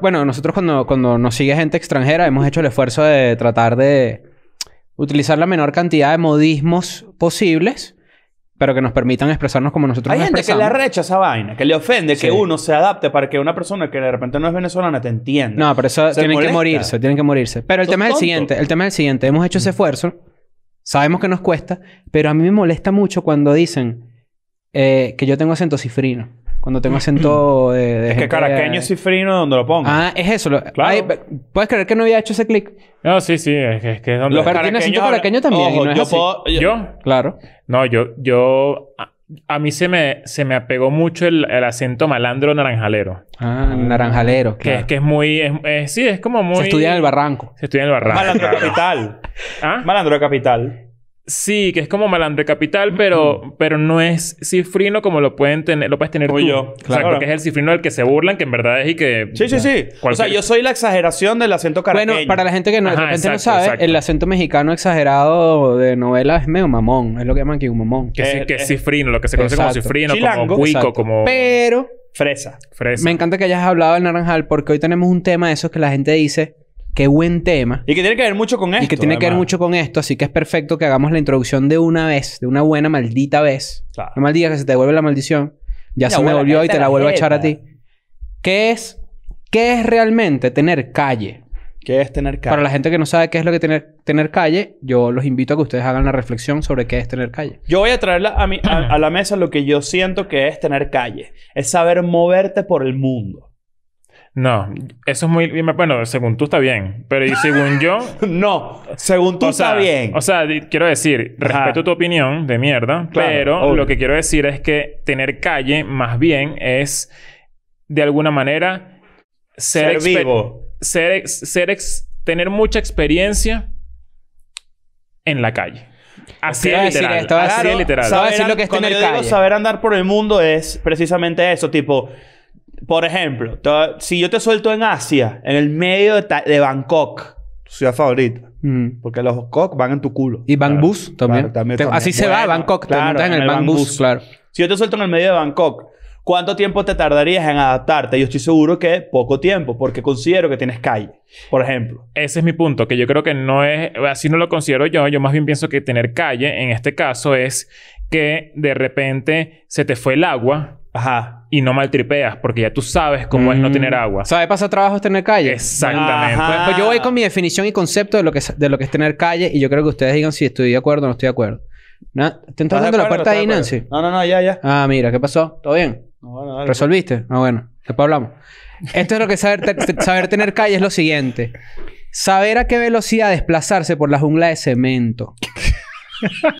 Bueno, nosotros cuando, cuando nos sigue gente extranjera hemos hecho el esfuerzo de tratar de utilizar la menor cantidad de modismos posibles, pero que nos permitan expresarnos como nosotros Hay gente que le arrecha esa vaina, que le ofende que uno se adapte para que una persona que de repente no es venezolana te entienda. No, pero eso tienen que morirse, tienen que morirse. Pero el tema es el siguiente, el tema es el siguiente. Hemos hecho ese mm. esfuerzo, sabemos que nos cuesta, pero a mí me molesta mucho cuando dicen eh, que yo tengo acento cifrino. Cuando tengo mm. acento de, Es que caraqueño es cifrino donde lo pongo. Ah, es eso. claro. ¿Puedes creer que no había hecho ese clic? No, sí, sí. Es que es, donde... acento caraqueño también. y no es yo, yo, Claro. No, yo... yo a, mí se me, se me apegó mucho el, acento malandro naranjalero. Ah, naranjalero, Que, es, que es muy... sí, es como muy... Se estudia en el barranco. Se estudia en el barranco, Malandro capital. ¿Ah? Malandro capital. Sí, que es como malandro capital, pero, pero no es cifrino como lo pueden tener, lo puedes tener tú. yo. Claro. O sea, porque es el cifrino del que se burlan, que en verdad es y que. Sí, sí, sí. O sea, yo soy la exageración del acento caraqueño. Bueno, para la gente que no, no sabe, el acento mexicano exagerado de novela es medio mamón. Es lo que llaman aquí un mamón. Que, es, que cifrino, lo que se conoce como cifrino, como cuico, como. Pero. Fresa. Fresa. Me encanta que hayas hablado del naranjal porque hoy tenemos un tema de esos que la gente dice Qué buen tema. Y que tiene que ver mucho con esto. Y que tiene que ver mucho con esto, así que es perfecto que hagamos la introducción de una vez, de una buena maldita vez. Claro. No maldigas que se te vuelve la maldición. Ya se me volvió y te la, vuelvo a echar a ti. ¿Qué es, ¿Qué es realmente tener calle? ¿Qué es tener calle? Para la gente que no sabe qué es lo que tener, tener calle, yo los invito a que ustedes hagan la reflexión sobre qué es tener calle. Yo voy a traerla a, mi, a la mesa lo que yo siento que es tener calle. Es saber moverte por el mundo. No, eso es muy... Bueno, según tú está bien, pero y según yo... no, según tú está bien. O sea, quiero decir, respeto tu opinión de mierda, pero lo que quiero decir es que tener calle más bien es, de alguna manera, ser, vivo. Ser, ser tener mucha experiencia en la calle. Así es literal. así es literal. Saber, lo que es tener saber andar por el mundo es precisamente eso, tipo por ejemplo, si yo te suelto en Asia, en el medio de, Bangkok, tu ciudad favorita. Mm. Porque los cock van en tu culo. Y Bangbus también. Así se va Bangkok. Claro, en el, el Bangbus. Claro. Si yo te suelto en el medio de Bangkok, ¿cuánto tiempo te tardarías en adaptarte? Yo estoy seguro que poco tiempo, porque considero que tienes calle, por ejemplo. Ese es mi punto, que yo creo que no es... Así no lo considero yo. Yo más bien pienso que tener calle, en este caso, es que de repente se te fue el agua. Ajá y no maltripeas porque ya tú sabes cómo es no tener mm. agua. ¿Sabes? pasar trabajo tener calle. Exactamente. Pues, pues, yo voy con mi definición y concepto de lo, que es, de lo que es tener calle y yo creo que ustedes digan si estoy de acuerdo o no estoy de acuerdo. ¿No? ¿Te estás dando la puerta ahí, Nancy? No, no, no, ya, ya. Ah, mira, ¿qué pasó? ¿Todo bien? No, pues. ¿Resolviste? Ah, bueno, después hablamos. Esto es lo que saber, saber tener calle es lo siguiente. Saber a qué velocidad desplazarse por la jungla de cemento.